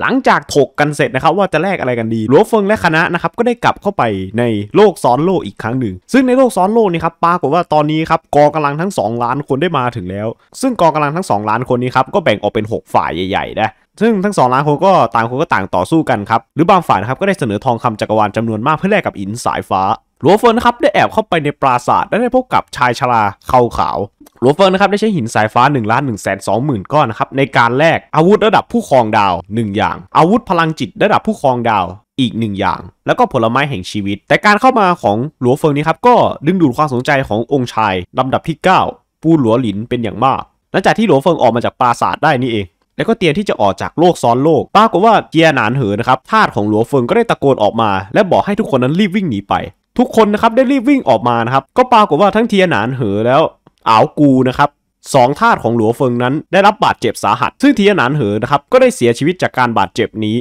หลังจากถกกันเสร็จนะครับว่าจะแลกอะไรกันดี หลวงเฟิงและคณะนะครับก็ได้กลับเข้าไปในโลกซ้อนโลกอีกครั้งหนึ่ง ซึ่งในโลกซ้อนโลกนี้ครับปรากฏว่าตอนนี้ครับกองกำลังทั้ง 2 ล้านคนได้มาถึงแล้ว ซึ่งกองกำลังทั้ง2ล้านคนนี้ครับก็แบ่งออกเป็น 6 ฝ่ายใหญ่ๆนะ ซึ่งทั้งสองล้านคนก็ต่างคนก็ต่างต่อสู้กันครับ หรือบางฝ่ายนะครับก็ได้เสนอทองคำจักรวาลจำนวนมากเพื่อแลกกับอินสายฟ้าหลวงเฟิงนะครับได้แอบเข้าไปในปราสาทและได้พบกับชายชราเขาขาวหลวงเฟินนะครับได้ใช้หินสายฟ้า1ล้านห1 2 0 0 0 0 ก้อนนะครับในการแลกอาวุธระดับผู้ครองดาว 1 อย่าง อาวุธพลังจิตระดับผู้ครองดาวอีกหนึ่งอย่าง แล้วก็ผลไม้แห่งชีวิต แต่การเข้ามาของหลัวเฟิงนี้ครับก็ดึงดูดความสนใจขององค์ชายลำดับที่ 9 ปูหลัวหลินเป็นอย่างมากหลังจากที่หลัวเฟิงออกมาจากปราสาทได้นี่เอง แล้วก็เตรียมที่จะออกจากโลกซ้อนโลกปรากฏว่าเกียร์หนานเหินะครับทาสของหลัวเฟิงก็ได้ตะโกนออกมา และบอกให้ทุกคนนั้นรีบวิ่งหนีไป ทุกคนนะครับได้รีบวิ่งออกมานะครับก็ปรากฏว่าทั้งเทียหนานเหอแล้วอาวกูนะครับสองทาสของหลัวเฟิงนั้น ได้รับบาดเจ็บสาหัส ซึ่งเทียนหนานเหอนะครับก็ได้เสียชีวิตจากการบาดเจ็บนี้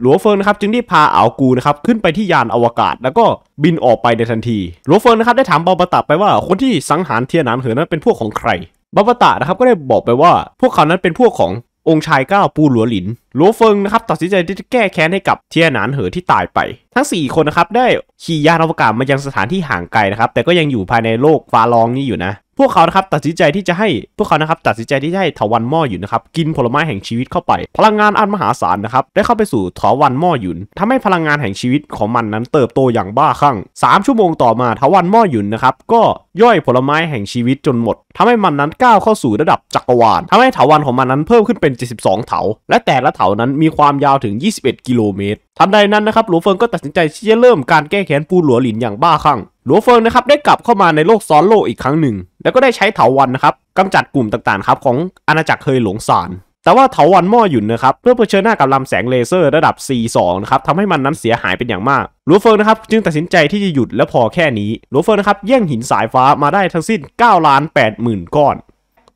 หลัวเฟิงนะครับจึงได้พาอาวกูนะครับขึ้นไปที่ยานอวกาศ แล้วก็บินออกไปในทันที หลัวเฟิงนะครับได้ถามบาบตะไปว่า คนที่สังหารเทียนหนานเหอนั้นเป็นพวกของใครบาบตะนะครับก็ได้บอกไปว่าพวกเขานั้นเป็นพวกขององค์ชายก้าปูหลัวหลิน หลัวเฟิงนะครับตัดสินใจที่จะแก้แค้นให้กับเทียนานเหอที่ตายไป ทั้ง 4 คนนะครับได้ขี่ยานอวกาศมายังสถานที่ห่างไกลนะครับแต่ก็ยังอยู่ภายในโลกฟ้าร้องนี้อยู่นะพวกเขานะครับตัดสินใจที่จะให้พวกเขานะครับตัดสินใจที่จะให้ถาวันหม้อหยุนนะครับกินผลไม้แห่งชีวิตเข้าไปพลังงานอันมหาศาลนะครับได้เข้าไปสู่ถาวันหม้อหยุน ทำให้พลังงานแห่งชีวิตของมันนั้นเติบโตอย่างบ้าคลั่ง3ชั่วโมงต่อมาถาวันหม้อหยุนนะครับก็ย่อยผลไม้แห่งชีวิตจนหมด ทำให้มันนั้นก้าวเข้าสู่ระดับจักรวาลทำให้ถาวันของมันนั้นเพิ่มขึ้นเป็น 72 เถา และแต่ละเถานั้นมีความยาวถึง 21 กิโลเมตรทันใดนั้นนะครับหลวงเฟิงก็ตัดสินใจที่จะเริ่มการแก้แค้นปูหลัวหลินอย่างบ้าคลั่งหลัวเฟิงนะครับได้กลับเข้ามาในโลกซ้อนโลกอีกครั้งหนึ่ง แล้วก็ได้ใช้เถาวันนะครับกำจัดกลุ่มต่างๆครับของอาณาจักรเคยหลงซานแต่ว่าเถาวันม้อหยุนนะครับเพื่อเผชิญหน้ากับลำแสงเลเซอร์ระดับ C2 นะครับทำให้มันนั้นเสียหายเป็นอย่างมาก หลัวเฟิงนะครับจึงตัดสินใจที่จะหยุดและพอแค่นี้ หลัวเฟิงนะครับแย่งหินสายฟ้ามาได้ทั้งสิ้น9ล้าน8หมื่นก้อน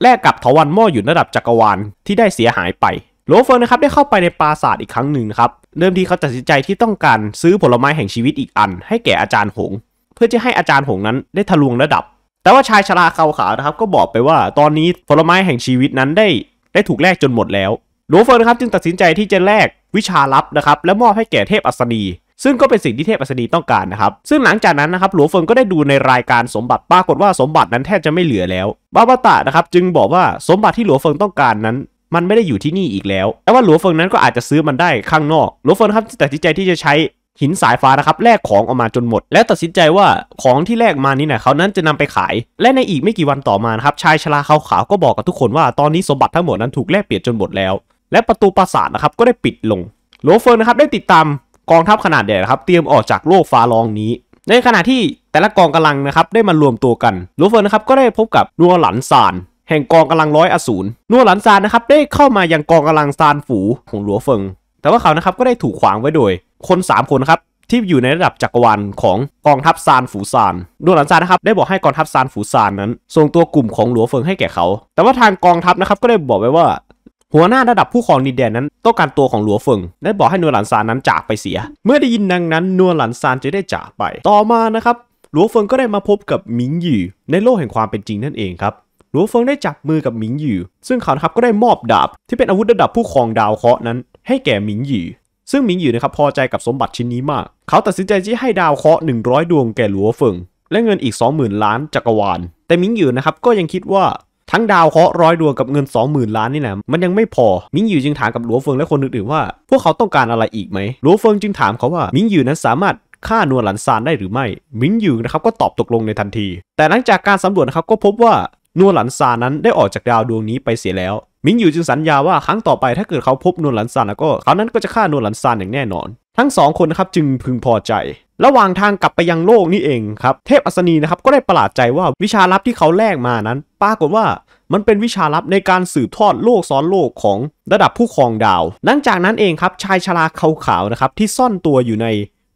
แลกกับเถาวันม้อหยุนระดับจักรวาลที่ได้เสียหายไปัลเฟิงนะครับได้เข้าไปในปราสาทอีกครั้งหนึ่งครับเริ่มที่เขาตัดสินใจที่ต้องการซื้อผลไม้แห่งชีวิตอีกอัน ให้แก่อาจารย์หงเพื่อที่ให้อาจารย์หงนั้นได้ทะลวงระดับ แต่ว่าชายชราเขาขาวนะครับก็บอกไปว่า ตอนนี้ผลไม้แห่งชีวิตนั้นได้ ได้ถูกแลกจนหมดแล้ว หลวงเฟินครับจึงตัดสินใจที่จะแลกวิชาลับนะครับ และมอบให้แก่เทพอัศนี ซึ่งก็เป็นสิ่งที่เทพอัศนีต้องการนะครับ ซึ่งหลังจากนั้นนะครับหลวงเฟินก็ได้ดูในรายการสมบัติปรากฏว่าสมบัตินั้นแทบจะไม่เหลือแล้ว บาบาตะนะครับจึงบอกว่าสมบัติที่หลวงเฟินต้องการนั้น มันไม่ได้อยู่ที่นี่อีกแล้ว แต่ว่าหลวงเฟินนั้นก็อาจจะซื้อมันได้ข้างนอกหลวงเฟิงครับตัดสินใจที่จะใช้หินสายฟ้านะครับแลกของออกมาจนหมด แล้วตัดสินใจว่าของที่แลกมานี้เนี่ยเขานั้นจะนำไปขาย และในอีกไม่กี่วันต่อมานะครับชายชราขาววก็บอกกับทุกคนว่าตอนนี้สมบัติทั้งหมดนั้นถูกแลกเปลี่ยนจนหมดแล้ว และประตูปราสาทนะครับก็ได้ปิดลงโลเฟิร์นนะครับได้ติดตามกองทัพขนาดใหญ่นะครับเตรียมออกจากโลกฟ้าร้องนี้ ในขณะที่แต่ละกองกำลังนะครับได้มารวมตัวกันโลเฟิร์นนะครับก็ได้พบกับนัวหลันซานแห่งกองกำลังร้อยอสูรนัวหลันซานนะครับได้เข้ามายังกองกำลังซานฝูของหลัวเฟิงแต่ว่าเขานะครับก็ได้ถูกขวางไว้โดยคน 3 คนครับที่อยู่ในระดับจักรวาลของกองทัพซานฝูซานดวงหลังซานนะครับ ได้บอกให้กองทัพซานฝูซานนั้นส่งตัวกลุ่มของหลัวเฟิงให้แก่เขา แต่ว่าทางกองทัพนะครับก็ได้บอกไว้ว่า หัวหน้าระดับผู้ครองดินแดนนั้น ต้องการตัวของหลัวเฟิงได้บอกให้นวลหลันซานนั้นจากไปเสีย เมื่อได้ยินดังนั้นนวลหลันซานจะได้จากไป ต่อมานะครับหลัวเฟิงก็ได้มาพบกับหมิงหยู่ในโลกแห่งความเป็นจริงนั่นเองครับหลัวเฟิงได้จับมือกับหมิงหยู่ซึ่งเขาครับก็ได้มอบดาบที่เป็นอาวุธระดับผู้ครองดาวเคราะห์นั้น ให้แก่หมิงหยู่ซึ่งมิงอยู่นะครับพอใจกับสมบัติชิ้นนี้มาก เขาตัดสินใจที่ให้ดาวเคราะห์100 ดวงแก่หลัวเฟิงและเงินอีก 20,000 ล้านจักรวาล แต่มิงอยู่นะครับก็ยังคิดว่าทั้งดาวเคราะห์ร้อยดวงกับเงิน 20,000 ล้านนี่นะมันยังไม่พอมิงอยู่จึงถามกับหลัวเฟิงและคนอื่นๆว่า พวกเขาต้องการอะไรอีกไหม หลัวเฟิงจึงถามเขาว่ามิงอยู่นั้นสามารถฆ่านวลหลันซานได้หรือไม่มิงอยู่นะครับก็ตอบตกลงในทันที แต่หลังจากการสำรวจนะครับก็พบว่านวลหลันซานนั้นได้ออกจากดาวดวงนี้ไปเสียแล้วมิงอยู่จึงสัญญาว่าครั้งต่อไปถ้าเกิดเขาพบนวลหลันซานแล้วก็เขานั้นก็จะฆ่านวลหลันซานอย่างแน่นอน ทั้งสองคนนะครับจึงพึงพอใจ ระหว่างทางกลับไปยังโลกนี่เองครับเทพอัศนีนะครับก็ได้ประหลาดใจว่าวิชาลับที่เขาแลกมานั้นปรากฏว่ามันเป็นวิชาลับในการสืบทอดโลกซ้อนโลกของระดับผู้ครองดาวหลังจากนั้นเองครับชายชราขาวๆนะครับที่ซ่อนตัวอยู่ใน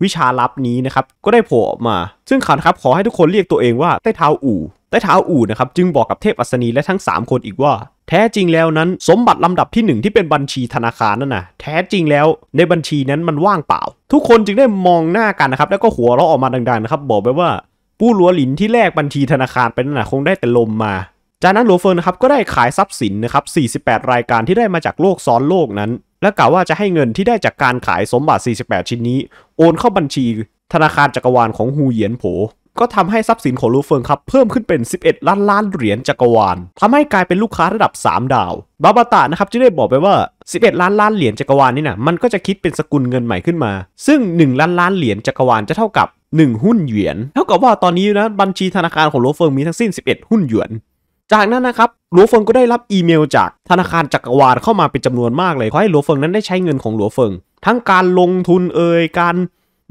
วิชาลับนี้นะครับก็ได้โผล่ออกมา ซึ่งเขานครับขอให้ทุกคนเรียกตัวเองว่าใต้เท้าอู่ใต้เท้าอู่นะครับจึงบอกกับเทพอัศนีและทั้ง 3 คนอีกว่าแท้จริงแล้วนั้น สมบัติลำดับที่ 1 ที่เป็นบัญชีธนาคารนั่นนะแท้จริงแล้ว ในบัญชีนั้นมันว่างเปล่า ทุกคนจึงได้มองหน้ากันนะครับแล้วก็หัวเราะออกมาดังๆนะครับบอกไปว่าผู้ลัวหลินที่แลกบัญชีธนาคารไปนั่นนะคงได้แต่ลมมา จากนั้นหลัวเฟินนะครับก็ได้ขายทรัพย์สินนะครับ48 รายการที่ได้มาจากโลกซ้อนโลกนั้น และกล่าวว่าจะให้เงินที่ได้จากการขายสมบัติ48 ชิ้นนี้ โอนเข้าบัญชีธนาคารจักรวาลของฮูเหยียนโผก็ทำให้ทรัพย์สินของลูเฟิงครับเพิ่มขึ้นเป็น 11 ล้านล้านเหรียญจักรวาลทำให้กลายเป็นลูกค้าระดับ 3 ดาว บาบาตานะครับจะได้บอกไปว่า 11 ล้านล้านเหรียญจักรวาลนี่นะมันก็จะคิดเป็นสกุลเงินใหม่ขึ้นมา ซึ่ง 1 ล้านล้านเหรียญจักรวาลจะเท่ากับ 1 หุ้นเหรียญเท่ากับว่าตอนนี้นะบัญชีธนาคารของลูเฟิงมีทั้งสิ้น 11 หุ้นเหรียญจากนั้นนะครับหลัวเฟิงก็ได้รับอีเมลจากธนาคารจักรวาลเข้ามาเป็นจำนวนมากเลยขอให้หลัวเฟิงนั้นได้ใช้เงินของหลวเฟิงทั้งการลงทุนเอ่ยการ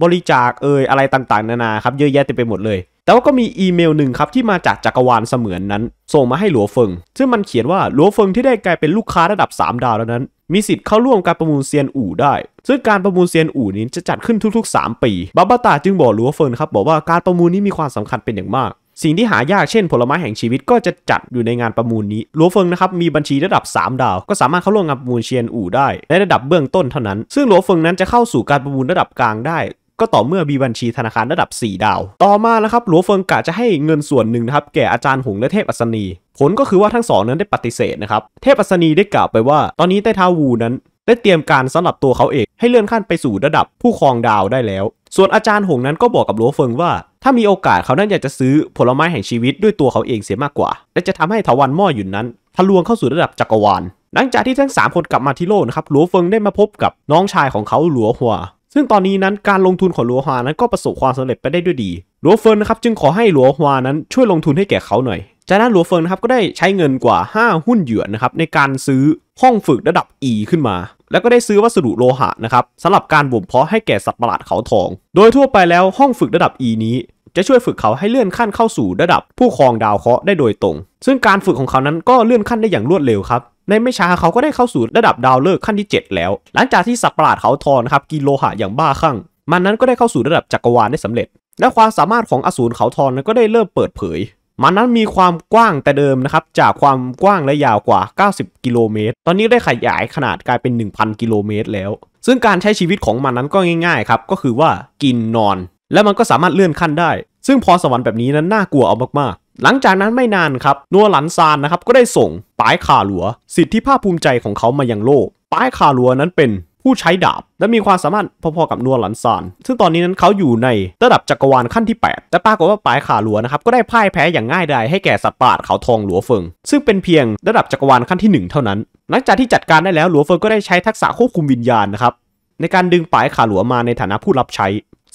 บริจาคเอ่ยอะไรต่าง ๆ นานาครับ เยอะแยะเต็มไปหมดเลย แต่ว่าก็มีอีเมลหนึ่งครับ ที่มาจากจักรวาลเสมือนนั้น ส่งมาให้หลัวเฟิง ซึ่งมันเขียนว่าหลัวเฟิงที่ได้กลายเป็นลูกค้าระดับ 3 ดาวแล้วนั้นมีสิทธิ์เข้าร่วมการประมูลเซียนอู่ได้ ซึ่งการประมูลเซียนอู่นี้จะจัดขึ้นทุก ๆ 3 ปีบับบาตาจึงบอกหลัวเฟิงครับบอกว่าการประมูลนี้มีความสำคัญเป็นอย่างมาก สิ่งที่หายากเช่นผลไม้แห่งชีวิตก็จะจัดอยู่ในงานประมูลนี้หลัวเฟิงนะครับมีบัญชีระดับ3ดาว ก็สามารถเข้าร่วมงานประมูลเชียนอู่ได้ในระดับเบื้องต้นเท่านั้น ซึ่งลัวเฟิงนั้นจะเข้าสู่การประมูลระดับกลางได้ก็ต่อเมื่อมีบัญชีธนาคารระดับ4ดาว ต่อมานะครับหลวงเฟิงกะจะให้เงินส่วนหนึ่งนะครับ แก่อาจารย์หงและเทพอัศนี ผลก็คือว่าทั้งสองนั้นได้ปฏิเสธนะครับ เทพอัศนีได้กล่าวไปว่า ตอนนี้ใต้ทาวูนั้น ได้เตรียมการสำหรับตัวเขาเอง ให้เลื่อนขั้นไปสู่ระดับผู้ครองดาวได้แล้ว ส่วนอาจารย์หงนั้นก็บอกกับหลวงเฟิงว่า ถ้ามีโอกาสเขานั้นอยากจะซื้อผลไม้แห่งชีวิตด้วยตัวเขาเองเสียมากกว่า และจะทำให้ถวันหม้อหยุนนั้นทะลวงเข้าสู่ระดับจักรวาลหลังจากที่ทั้ง 3 คนกลับมาที่โลกนะครับหลวงเฟิงได้มาพบกับน้องชายของเขาหลัวหัวซึ่งตอนนี้นั้นการลงทุนของหลัวฮวานั้นก็ประสบความสำเร็จไปได้ด้วยดีหลัวเฟิร์นนะครับ จึงขอให้หลัวฮวานั้นช่วยลงทุนให้แก่เขาหน่อยจากนั้นหลัวเฟิรนนะครับก็ได้ใช้เงินกว่า 5หุ้นหยวนนะครับในการซื้อห้องฝึกระดับ E ขึ้นมา แล้วก็ได้ซื้อวัสดุโลหะนะครับสำหรับการบ่มเพาะให้แก่สัตว์ประหลาดเขาทอง โดยทั่วไปแล้วห้องฝึกระดับ E นี้จะช่วยฝึกเขาให้เลื่อนขั้นเข้าสู่ระดับผู้ครองดาวเคราะห์ได้โดยตรง ซึ่งการฝึกของเขานั้นก็เลื่อนขั้นได้อย่างรวดเร็วครับในไม่ช้าเขาก็ได้เข้าสู่ระดับดาวฤกษ์ขั้นที่ 7 แล้ว หลังจากที่สัตว์ประหลาดเขาทอนครับกินโลหะอย่างบ้าคลั่งมันนั้นก็ได้เข้าสู่ระดับจักรวาลได้สำเร็จ และความสามารถของอสูรเขาทอนนั้นก็ได้เริ่มเปิดเผยมันนั้นมีความกว้างแต่เดิมนะครับ จากความกว้างและยาวกว่า 90 กิโลเมตร ตอนนี้ได้ขยายขนาดกลายเป็น 1,000 กิโลเมตร แล้ว ซึ่งการใช้ชีวิตของมันนั้นก็ง่ายๆครับก็คือว่ากินนอนและมันก็สามารถเลื่อนขั้นได้ ซึ่งพรสวรรค์แบบนี้นั้นน่ากลัวเอามากๆหลังจากนั้นไม่นานครับนัวหลันซานนะครับก็ได้ส่งป้ายขาหลัวสิทธิภาพภูมิใจของเขามายังโลก ป้ายขาหลัวนั้นเป็นผู้ใช้ดาบและมีความสามารถพอๆกับนัวหลันซานซึ่งตอนนี้นั้นเขาอยู่ในระดับจักรวาลขั้นที่ 8 แต่ปรากฏว่าปลายขาหลัวนะครับก็ได้พ่ายแพ้อย่างง่ายดายให้แก่สัตว์ป่าเขาทองหลัวเฟิงซึ่งเป็นเพียงระดับจักรวาลขั้นที่ 1 เท่านั้น หลังจากที่จัดการได้แล้วหลัวเฟิงก็ได้ใช้ทักษะควบคุมวิญญาณนะครับในการดึงปลายขาหลัวมาในฐานะผู้รับใช้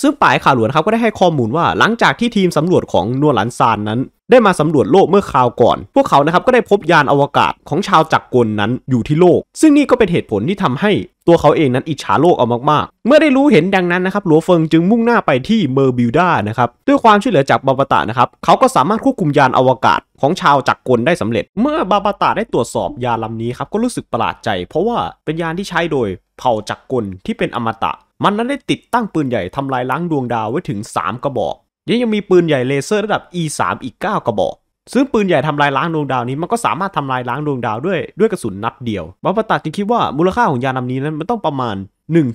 ซึ่งปลายขาหลวนครับก็ได้ให้ข้อมูลว่าหลังจากที่ทีมสำรวจของนัวหลันซานนั้นได้มาสำรวจโลกเมื่อคราวก่อน พวกเขานะครับก็ได้พบยานอวกาศของชาวจักรกลนั้นอยู่ที่โลก ซึ่งนี่ก็เป็นเหตุผลที่ทำให้ตัวเขาเองนั้นอิจฉาโลกเอามากๆ เมื่อได้รู้เห็นดังนั้นนะครับหลัวเฟิงจึงมุ่งหน้าไปที่เมอร์บิวดานะครับ ด้วยความช่วยเหลือจากบาบาตะนะครับ เขาก็สามารถควบคุมยานอวกาศของชาวจักรกลได้สำเร็จ เมื่อบาบาตะได้ตรวจสอบยานลานี้ครับ ก็รู้สึกประหลาดใจ เพราะว่าเป็นยานที่ใช้โดยเผ่าจักรกลที่เป็นอมตะ มันนั้นได้ติดตั้งปืนใหญ่ทำลายล้างดวงดาวไว้ถึง 3 กระบอกยังยังมีปืนใหญ่เลเซอร์ระดับ E3 อีก 9 กระบอก ซึ่งปืนใหญ่ทำลายล้างดวงดาวนี้ มันก็สามารถทำลายล้างดวงดาวด้วยด้วยกระสุนนัดเดียวบัพปตัดจึงคิดว่ามูลค่าของยานำนี้นั้นมันต้องประมาณ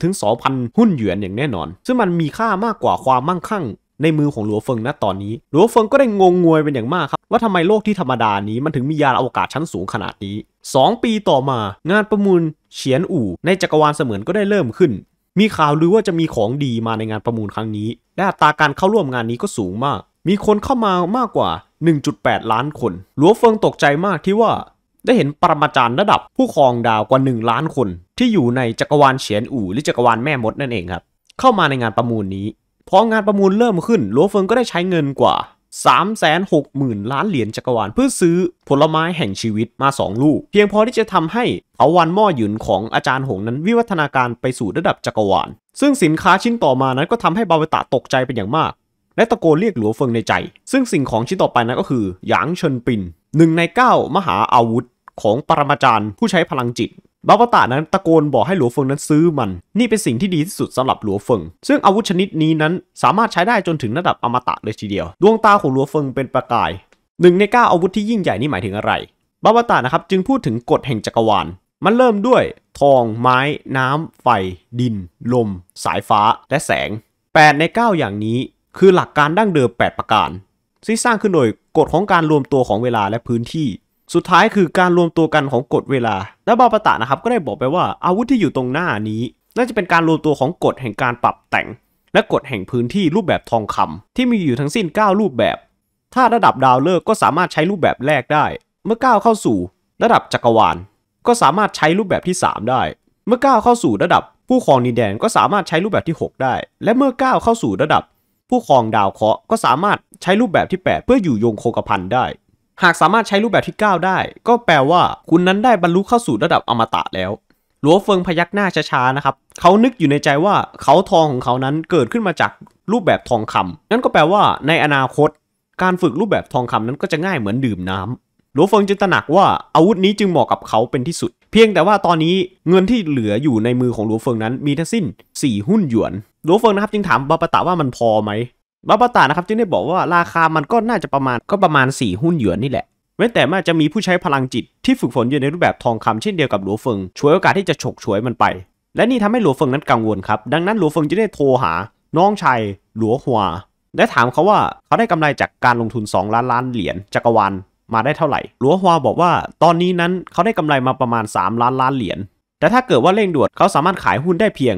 1-2,000 หุ้นหยวนอย่างแน่นอน ซึ่งมันมีค่ามากกว่าความมั่งคั่งในมือของหลัวเฟิงณตอนนี้ หลัวเฟิงก็ได้งงงวยเป็นอย่างมากครับว่าทำไมโลกที่ธรรมดานี้มันถึงมียานอวกาศชั้นสูงขนาดนี้ 2 ปีต่อมางานประมูลเฉียนอู่ ในจักรวาลเสมือนก็ได้เริ่มขึ้นมีข่าวลือว่าจะมีของดีมาในงานประมูลครั้งนี้และอัตราการเข้าร่วมงานนี้ก็สูงมาก มีคนเข้ามามากกว่า 1.8 ล้านคน หลวงเฟิงตกใจมากที่ว่า ได้เห็นปรมาจารย์ระดับ ผู้ครองดาวกว่า 1 ล้านคน ที่อยู่ในจักรวาลเฉียนอู่หรือจักรวาลแม่มดนั่นเองครับ เข้ามาในงานประมูลนี้ พองานประมูลเริ่มขึ้น หลวงเฟิงก็ได้ใช้เงินกว่า360,000 ล้านเหรียญจักรวาลเพื่อซื้อผลไม้แห่งชีวิตมา 2 ลูกเพียงพอที่จะทำให้เอาวันหม้อหยุนของอาจารย์หงนั้นวิวัฒนาการไปสู่ระดับจักรวาลซึ่งสินค้าชิ้นต่อมานั้นก็ทำให้บาวตะตกใจเป็นอย่างมาก และตะโกนเรียกหลัวเฟิงในใจ ซึ่งสิ่งของชิ้นต่อไปนั้นก็คือหยางเชินปินหนึ่งใน 9 มหาอาวุธของปรมาจารย์ผู้ใช้พลังจิตบาบตานั้นตะโกนบอกให้หลัวเฟิงนั้นซื้อมันนี่เป็นสิ่งที่ดีที่สุดสำหรับหลัวเฟิงซึ่งอาวุธชนิดนี้นั้นสามารถใช้ได้จนถึงระดับอมตะเลยทีเดียวดวงตาของหลัวเฟิงเป็นประกายหนึ่งในเก้าอาวุธที่ยิ่งใหญ่นี่หมายถึงอะไร บาวตานะครับจึงพูดถึงกฎแห่งจักรวาล มันเริ่มด้วยทองไม้ น้ำ ไฟ ดิน ลม สายฟ้าและแสง8ใน9 อย่างนี้คือหลักการดั้งเดิม8ประการที่สร้างขึ้นโดยกฎของการรวมตัวของเวลาและพื้นที่สุดท้ายคือการรวมตัวกันของกฎเวลา และบาปตะนะครับก็ได้บอกไปว่าอาวุธที่อยู่ตรงหน้านี้ น่าจะเป็นการรวมตัวของกฎแห่งการปรับแต่ง และกฎแห่งพื้นที่รูปแบบทองคำที่มีอยู่ทั้งสิ้น 9 รูปแบบ ถ้าระดับดาวเลิกก็สามารถใช้รูปแบบแรกได้ เมื่อก้าวเข้าสู่ระดับจักรวาลก็สามารถใช้รูปแบบที่ 3 ได้ เมื่อก้าวเข้าสู่ระดับผู้ครองนินแดนก็สามารถใช้รูปแบบที่ 6 ได้ และเมื่อก้าวเข้าสู่ระดับผู้ครองดาวเคราะห์ก็สามารถใช้รูปแบบที่ 8 เพื่ออยู่ยงโคกพันได้หากสามารถใช้รูปแบบที่ 9 ได้ ก็แปลว่าคุณนั้นได้บรรลุเข้าสู่ระดับอมตะแล้วหลัวเฟิงพยักหน้าช้าๆ นะครับ เขานึกอยู่ในใจว่า เขาทองของเขานั้นเกิดขึ้นมาจากรูปแบบทองคำนั่นก็แปลว่าในอนาคต การฝึกรูปแบบทองคำนั้นก็จะง่ายเหมือนดื่มน้ำหลัวเฟิงจินตนักว่าอาวุธนี้จึงเหมาะกับเขาเป็นที่สุด เพียงแต่ว่าตอนนี้เงินที่เหลืออยู่ในมือของหลัวเฟิงนั้นมีทั้งสิ้น4หุ้นหยวนหลัวเฟิงนะครับจึงถามบาปตะว่ามันพอไหมมาปตานะครับจึงได้บอกว่าราคามันก็น่าจะประมาณก็ประมาณ4หุ้นหยวนนี่แหละเม้แต่่าจะมีผู้ใช้พลังจิตที่ฝึกฝนอยู่ในรูปแบบทองคำเช่นเดียวกับหลวเฟิง ช่วยโอกาสที่จะฉกฉวยมันไป และนี่ทำให้หลวเฟิงนั้นกังวลครับ ดังนั้นหลวเฟิงจึงได้โทรหา น้องชายหลววหัวและถามเขาว่าเขาได้กำไรจากการลงทุน 2 ล้านล้านเหรียญจักรวาลมาได้เท่าไหร่หลววหัวบอกว่าตอนนี้นั้นเขาได้กำไรมาประมาณ 3 ล้านล้านเหรียญแต่ถ้าเกิดว่าเร่งด่วนเขาสามารถขายหุ้นได้เพียง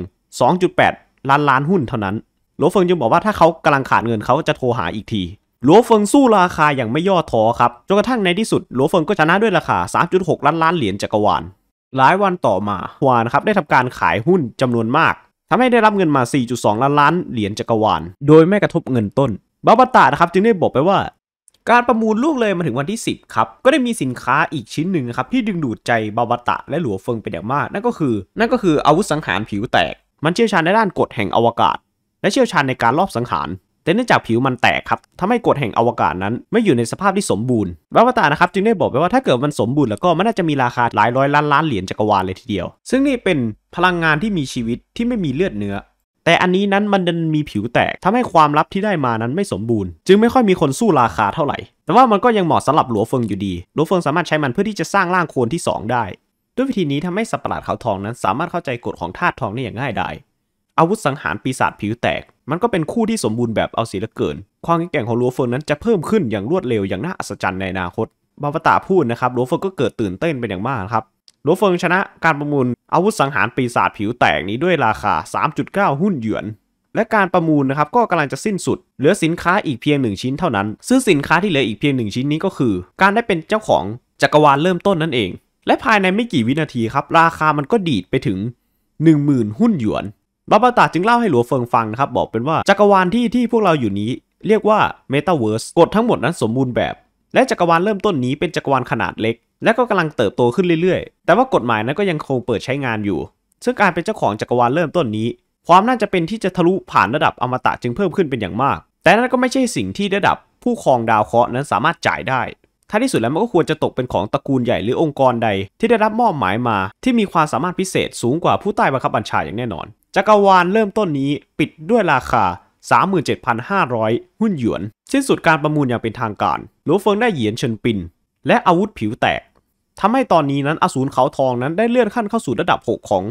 2.8 ล้านล้านหุ้นเท่านั้นหลัวเฟิงจึงบอกว่าถ้าเขากำลังขาดเงินเขาจะโทรหาอีกที หลัวเฟิงสู้ราคาอย่างไม่ย่อท้อครับ จนกระทั่งในที่สุดหลัวเฟิงก็ชนะด้วยราคา 3.6 ล้านล้านเหรียญจักรวาล หลายวันต่อมาฮวานครับได้ทำการขายหุ้นจำนวนมากทำให้ได้รับเงินมา 4.2 ล้านล้านเหรียญจักรวาล โดยไม่กระทบเงินต้น บาบาตานะครับจึงได้บอกไปว่า การประมูลล่วงเลยมาถึงวันที่ 10ครับก็ได้มีสินค้าอีกชิ้นหนึ่งครับที่ดึงดูดใจบาบาตะและหลัวเฟิงเป็นอย่างมากนั่นก็คือ นั่นก็คืออาวุธสังหารผิวแตก มันเชี่ยวชาญในด้านกฎแห่งอวกาศและเชี่ยวชาญในการลอบสังหาร แต่เนื่องจากผิวมันแตกครับ ทำให้กฎแห่งอวกาศนั้น ไม่อยู่ในสภาพที่สมบูรณ์แัวตานะครับจึงได้บอกไปว่าถ้าเกิดมันสมบูรณ์แล้วก็มันน่าจะมีราคาหลายร้อยล้านล้านเหรียญจักรวาลเลยทีเดียว ซึ่งนี่เป็นพลังงานที่มีชีวิตที่ไม่มีเลือดเนื้อ แต่อันนี้นั้นมันดันมีผิวแตก ทำให้ความลับที่ได้มานั้นไม่สมบูรณ์ จึงไม่ค่อยมีคนสู้ราคาเท่าไหร่ แต่ว่ามันก็ยังเหมาะสำหรับหลวเฟิงอยู่ดี หลวเฟิงสามารถใช้มันเพื่อที่จะสร้างร่างโคนที่2ได้ ด้วยวิธีนี้ทำให้สัปหลาดขาวทองนั้น สามารถเข้าใจกฎของธาตุทองได้อย่างง่ายดายอาวุธสังหารปีศาจผิวแตก มันก็เป็นคู่ที่สมบูรณ์แบบเอาสีเหลือเกิน ความแข็งแกร่งของลัวเฟิงนั้นจะเพิ่มขึ้นอย่างรวดเร็วอย่างน่าอัศจรรย์ในอนาคต บาวตาพูดนะครับลัวเฟิงก็เกิดตื่นเต้นเป็นอย่างมากครับลัวเฟิงชนะการประมูลอาวุธสังหารปีศาจผิวแตกนี้ด้วยราคา 3.9 หุ้นหยวน และการประมูลนะครับก็กำลังจะสิ้นสุด เหลือสินค้าอีกเพียง1ชิ้นเท่านั้นซึ่งสินค้าที่เหลืออีกเพียง1ชิ้นนี้ก็คือการได้เป็นเจ้าของจักรวาลเริ่มต้นนั่นเอง และภายในไม่กี่วินาทีครับราคามันก็ดีดไปถึง 10,000 หุ้นหยวนบาบาตาจึงเล่าให้หลวงเฟิงฟังนะครับบอกเป็นว่าจักรวาลที่ที่พวกเราอยู่นี้ เรียกว่าเมตาเวิร์สกฎทั้งหมดนั้นสมบูรณ์แบบและจักรวาลเริ่มต้นนี้เป็นจักรวาลขนาดเล็ก และก็กำลังเติบโตขึ้นเรื่อยๆ แต่ว่ากฎหมายนั้นก็ยังคงเปิดใช้งานอยู่ซึ่งการเป็นเจ้าของจักรวาลเริ่มต้นนี้ ความน่าจะเป็นที่จะทะลุผ่านระดับอมตะจึงเพิ่มขึ้นเป็นอย่างมาก แต่นั่นก็ไม่ใช่สิ่งที่ระดับผู้ครองดาวเคราะห์นั้นสามารถจ่ายได้ท้ายที่สุดแล้วมันก็ควรจะตกเป็นของตระกูลใหญ่หรือองค์กรใดที่ได้รับมอบหมายมาที่มีความสามารถพิเศษสูงกว่าผู้ใต้บังคับบัญชาอย่างแน่นอนจักรวาลเริ่มต้นนี้ปิดด้วยราคา 37,500 หุ้นหยวนสิ้นสุดการประมูลอย่างเป็นทางการ หลวเฟิงได้เหยียนเฉินปิน และอาวุธผิวแตกทำให้ตอนนี้นั้นอสูรเขาทองนั้นได้เลื่อนขั้นเข้าสู่ระดับ 6 ของ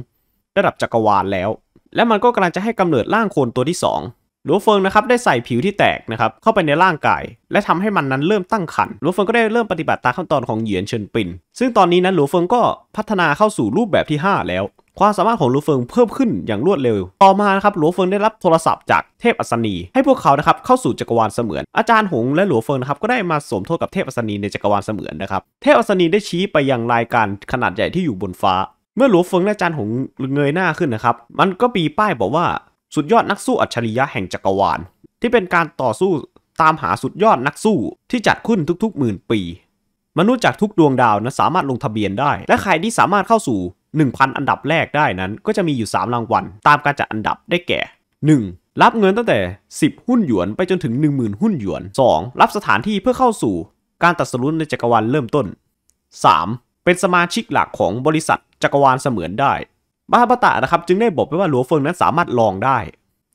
ระดับจักรวาลแล้ว และมันก็กำลังจะให้กำเนิดร่างโคนตัวที่ 2หลัวเฟิงนะครับ ได้ใส่ผิวที่แตกนะครับ เข้าไปในร่างกาย และทำให้มันนั้นเริ่มตั้งขัน หลัวเฟิงก็ได้เริ่มปฏิบัติตามขั้นตอนของเหยียนเฉินปินซึ่งตอนนี้นั้นหลัวเฟิงก็พัฒนาเข้าสู่รูปแบบที่ 5 แล้ว ความสามารถของหลัวเฟิงเพิ่มขึ้นอย่างรวดเร็ว ต่อมานะครับหลัวเฟิงได้รับโทรศัพท์จากเทพอัศนี ให้พวกเขานะครับเข้าสู่จักรวาลเสมือนอาจารย์หงและหลัวเฟิงนะครับก็ได้มาสมทบกับเทพอัศนีในจักรวาลเสมือนนะครับเทพอัศนีได้ชี้ไปยังรายการขนาดใหญ่ที่อยู่บนฟ้า เมื่อหลัวเฟิงและอาจารย์หงเงยหน้าขึ้นนะครับมันก็ปีป้ายบอกว่าสุดยอดนักสู้อัจฉริยะแห่งจักรวาล ที่เป็นการต่อสู้ตามหาสุดยอดนักสู้ที่จัดขึ้นทุกๆหมื่นปี มนุษย์จากทุกดวงดาวนะ สามารถลงทะเบียนได้ และใครที่สามารถเข้าสู่ 1,000 อันดับแรกได้นั้นก็จะมีอยู่ 3 รางวัลตามการจัดอันดับได้แก่ 1. รับเงินตั้งแต่ 10 หุ้นหยวนไปจนถึง 10,000 หุ้นหยวน 2. รับสถานที่เพื่อเข้าสู่ การตัดสรุนในจักรวาลเริ่มต้น 3. เป็นสมาชิกหลักของบริษัทจักรวาลเสมือนได้บาบาตะนะครับจึงได้บอกไปว่าหลววเฟิงนั้นสามารถลองได้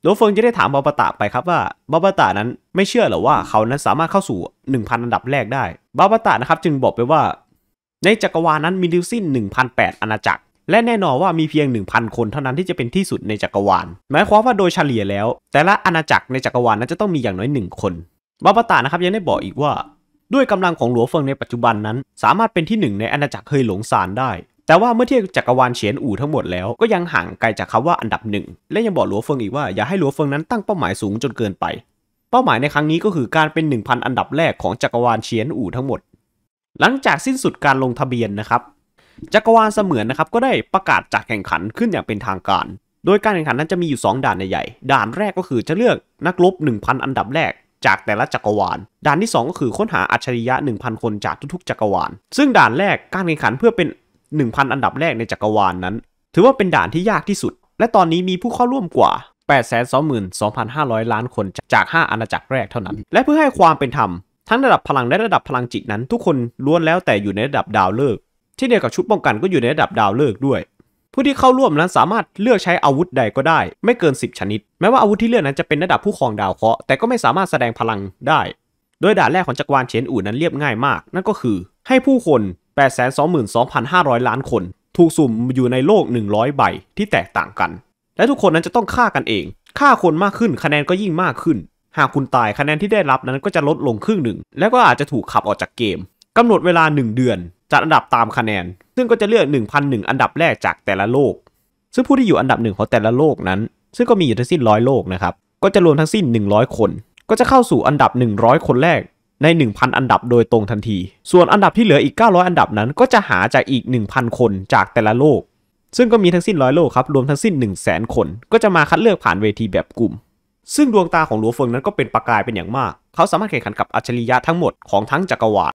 หลววเฟิงจะได้ถามบาบาตะไปครับว่า บาบาตะนั้นไม่เชื่อหรอว่าเขานั้นสามารถเข้าสู่ 1,000 อันดับแรกได้ บาบาตะนะครับจึงบอกไปว่าในจักรวาลนั้นมีดิวสิ้น1,008อาณาจักร และแน่นอนว่ามีเพียง 1,000 คนเท่านั้นที่จะเป็นที่สุดในจักรวาลหมายความว่าโดยเฉลี่ยแล้ว แต่ละอาณาจักรในจักรวาลนั้นจะต้องมีอย่างน้อย1คนบาบาตะนะครับยังได้บอกอีกว่า ด้วยกำลังของหลววเฟิงในปัจจุบันนั้น สามารถเป็นที่ 1 ในอาณาจักรเฮยหลงซานได้แต่ว่าเมื่อเทียบจักรวาลเฉียนอู่ทั้งหมดแล้ว ก็ยังห่างไกลจากคาว่าอันดับหนึ่งและยังบอกหลัวเฟิงอีกว่าอย่าให้หลัวเฟิงนั้นตั้งเป้าหมายสูงจนเกินไป เป้าหมายในครั้งนี้ก็คือการเป็น1,000อันดับแรกของจักรวาลเฉียนอู่ทั้งหมด หลังจากสิ้นสุดการลงทะเบียนนะครับจักรวาลเสมือนนะครับก็ได้ประกาศจัดแข่งขันขึ้นอย่างเป็นทางการ โดยการแข่งขันนั้นจะมีอยู่2ด่านใหญ่ด่านแรกก็คือจะเลือกนักรบ1,000 อันดับแรกจากแต่ละจักรวาลด่านที่ 2 ก็คือค้นหาอัจฉริยะ1,000 คนจากทุกๆ จักรวาล ซึ่งด่านแรกการแข่งขันเพื่อเป็น1,000 อันดับแรกในจักรวาลนนั้น ถือว่าเป็นด่านที่ยากที่สุด และตอนนี้มีผู้เข้าร่วมกว่า 822,500 ล้านคนจาก 5อาณาจักรแรกเท่านั้น และเพื่อให้ความเป็นธรรมทั้งระดับพลังและระดับพลังจิตนั้นทุกคนล้วนแล้วแต่อยู่ในระดับดาวเลิกที่เดียวกับชุดป้องกันก็อยู่ในระดับดาวเลิกด้วย ผู้ที่เข้าร่วมนั้นสามารถเลือกใช้อาวุธใดก็ได้ ไม่เกิน 10 ชนิด แม้ว่าอาวุธที่เลือกนั้นจะเป็นระดับผู้ครองดาวเคราะห์แต่ก็ไม่สามารถแสดงพลังได้ โดยด่านแรกของจักรวาลเชนอูนั้นเรียบง่ายมาก นั่นก็คือให้ผู้คน822,500 ล้านคน ถูกสุ่มอยู่ในโลก 100 ใบที่แตกต่างกัน และทุกคนนั้นจะต้องฆ่ากันเอง ฆ่าคนมากขึ้น คะแนนก็ยิ่งมากขึ้น หากคุณตาย คะแนนที่ได้รับนั้นก็จะลดลงครึ่งหนึ่ง และก็อาจจะถูกขับออกจากเกม กำหนดเวลา 1 เดือนจัดอันดับตามคะแนน ซึ่งก็จะเลือก 1,001 อันดับแรกจากแต่ละโลก ซึ่งผู้ที่อยู่อันดับหนึ่งของแต่ละโลกนั้น ซึ่งก็มีอยู่ทั้งสิ้นร้อยโลกนะครับ ก็จะรวมทั้งสิ้น 100 คน ก็จะเข้าสู่อันดับ 100 คนแรกใน 1,000 อันดับโดยตรงทันที ส่วนอันดับที่เหลืออีก900อันดับนั้นก็จะหาจากอีก 1,000 คนจากแต่ละโลก ซึ่งก็มีทั้งสิ้นร้อยโลกครับรวมทั้งสิ้น1 0 0 0 0แคน ก็จะมาคัดเลือกผ่านเวทีแบบกลุ่ม ซึ่งดวงตาของหลัวเฟิงนั้นก็เป็นประกายเป็นอย่างมาก เขาสามารถแข่งขันกับอัจฉริยะทั้งหมดของทั้งจักรวาล